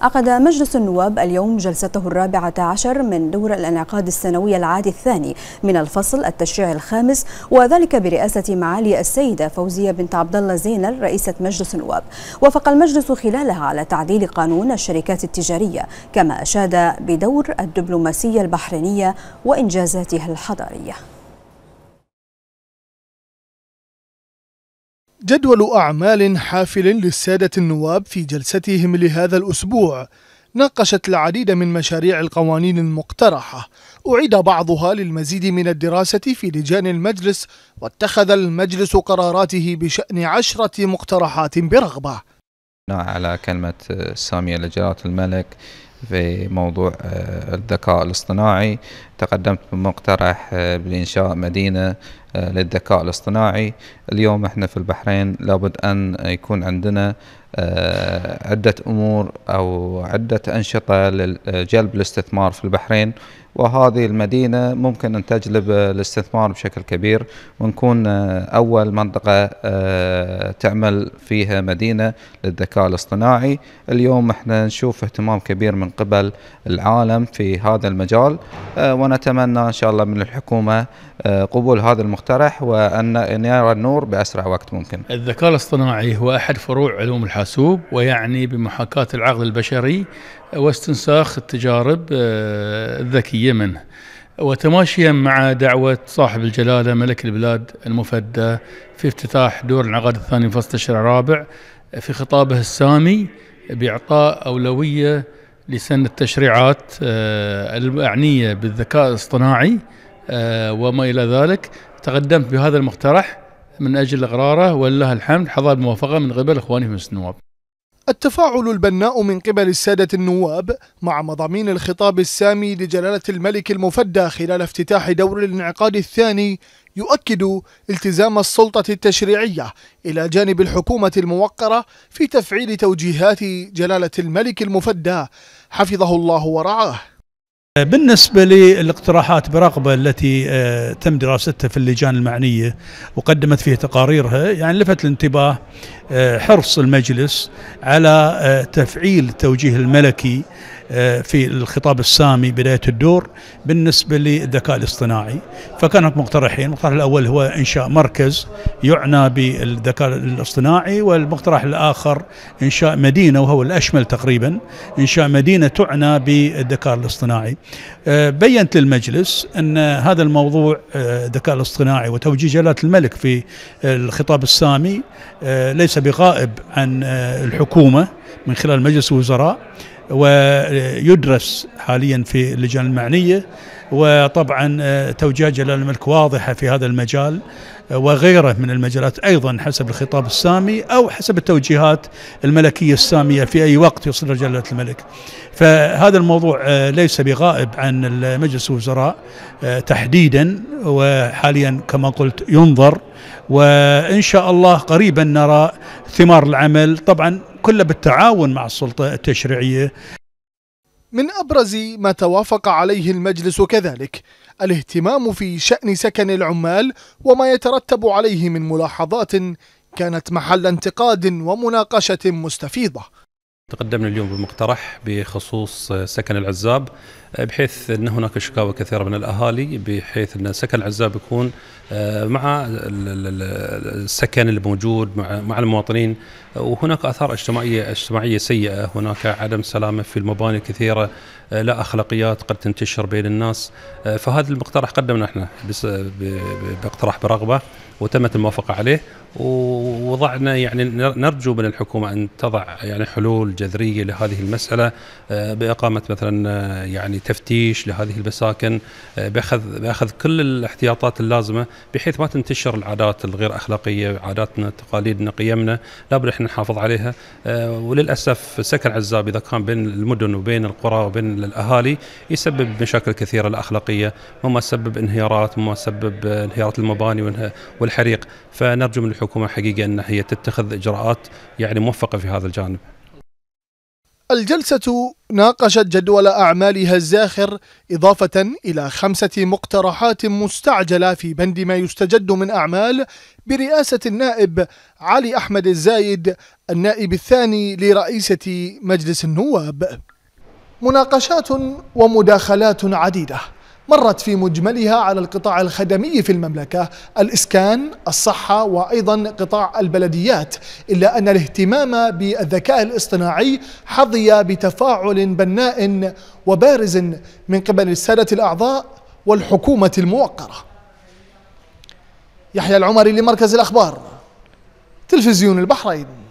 عقد مجلس النواب اليوم جلسته الرابعة عشر من دور الانعقاد السنوي العادي الثاني من الفصل التشريعي الخامس وذلك برئاسة معالي السيدة فوزية بنت عبد الله زينل رئيسة مجلس النواب وافق المجلس خلالها على تعديل قانون الشركات التجارية كما أشاد بدور الدبلوماسية البحرينية وإنجازاتها الحضارية جدول أعمال حافل للسادة النواب في جلستهم لهذا الأسبوع ناقشت العديد من مشاريع القوانين المقترحة أعيد بعضها للمزيد من الدراسة في لجان المجلس واتخذ المجلس قراراته بشأن عشرة مقترحات برغبة نعم، على كلمة سامية لجلالة الملك في موضوع آه، الذكاء الاصطناعي تقدمت بمقترح آه، بإنشاء مدينة آه، للذكاء الاصطناعي اليوم احنا في البحرين لابد أن يكون عندنا آه، عدة أمور أو عدة أنشطة لجلب الاستثمار في البحرين وهذه المدينة ممكن أن تجلب الاستثمار بشكل كبير ونكون آه، أول منطقة آه، تعمل فيها مدينة للذكاء الاصطناعي اليوم احنا نشوف اهتمام كبير من قبل العالم في هذا المجال ونتمنى إن شاء الله من الحكومة قبول هذا المقترح وأن يرى النور بأسرع وقت ممكن الذكاء الاصطناعي هو أحد فروع علوم الحاسب بالتناسب ويعني بمحاكاة العقل البشري واستنساخ التجارب آه، الذكية منه وتماشيا مع دعوة صاحب الجلالة ملك البلاد المفدى في افتتاح دور العقد الثاني فصل الشهر الرابع في خطابه السامي بإعطاء أولوية لسن التشريعات آه، المعنية بالذكاء الاصطناعي آه، وما إلى ذلك تقدمت بهذا المقترح من أجل إقراره ولله الحمد حظى بموافقة من قبل إخواني مجلس النواب التفاعل البناء من قبل السادة النواب مع مضامين الخطاب السامي لجلالة الملك المفدى خلال افتتاح دور الانعقاد الثاني يؤكد التزام السلطة التشريعية إلى جانب الحكومة الموقرة في تفعيل توجيهات جلالة الملك المفدى حفظه الله ورعاه بالنسبة للاقتراحات برغبة التي آه، تم دراستها في اللجان المعنية وقدمت فيها تقاريرها يعني لفت الانتباه آه، حرص المجلس على آه، تفعيل التوجيه الملكي آه، في الخطاب السامي بداية الدور بالنسبة للذكاء الاصطناعي فكانت مقترحين المقترح الأول هو إنشاء مركز يعنى بالذكاء الاصطناعي والمقترح الآخر إنشاء مدينة وهو الأشمل تقريبا إنشاء مدينة تعنى بالذكاء الاصطناعي آه، بينت للمجلس أن هذا الموضوع الذكاء آه، الاصطناعي وتوجيه جلالة الملك في الخطاب السامي ليس بغائب عن الحكومة من خلال مجلس الوزراء ويدرس حاليا في اللجان المعنية وطبعا آه، توجيه جلال الملك واضحة في هذا المجال آه، وغيره من المجالات أيضا حسب الخطاب السامي أو حسب التوجيهات الملكية السامية في أي وقت يصدر جلالة الملك فهذا الموضوع آه، ليس بغائب عن مجلس الوزراء تحديدا وحاليا كما قلت ينظر وإن شاء الله قريبا نرى ثمار العمل طبعا كله بالتعاون مع السلطة التشريعية من أبرز ما توافق عليه المجلس كذلك الاهتمام في شأن سكن العمال وما يترتب عليه من ملاحظات كانت محل انتقاد ومناقشة مستفيضة تقدمنا اليوم بمقترح بخصوص سكن العزاب بحيث ان هناك شكاوى كثيره من الاهالي بحيث ان سكن العزاب يكون آه، مع السكن الموجود مع المواطنين وهناك اثار اجتماعيه اجتماعيه سيئه، هناك عدم سلامه في المباني الكثيره، آه، لا اخلاقيات قد تنتشر بين الناس، آه، فهذا المقترح قدمنا احنا باقتراح برغبه وتمت الموافقه عليه ووضعنا يعني نرجو من الحكومه ان تضع يعني حلول جذريه لهذه المساله باقامه مثلا يعني تفتيش لهذه المساكن آه، باخذ باخذ كل الاحتياطات اللازمه بحيث ما تنتشر العادات الغير اخلاقيه عاداتنا تقاليدنا قيمنا لابد احنا نحافظ عليها آه، وللاسف سكن عزاب اذا كان بين المدن وبين القرى وبين الاهالي يسبب مشاكل كثيره الاخلاقيه مما سبب انهيارات مما سبب آه، انهيارات المباني والحريق فنرجو من الحكومه حقيقه ان هي تتخذ اجراءات يعني موفقه في هذا الجانب الجلسة ناقشت جدول أعمالها الزاخر إضافة إلى خمسة مقترحات مستعجلة في بند ما يستجد من أعمال برئاسة النائب علي أحمد الزايد النائب الثاني لرئيسة مجلس النواب مناقشات ومداخلات عديدة مرت في مجملها على القطاع الخدمي في المملكة الإسكان الصحة وأيضا قطاع البلديات إلا أن الاهتمام بالذكاء الاصطناعي حظي بتفاعل بناء وبارز من قبل السادة الأعضاء والحكومة الموقرة يحيى العمري لمركز الأخبار تلفزيون البحرين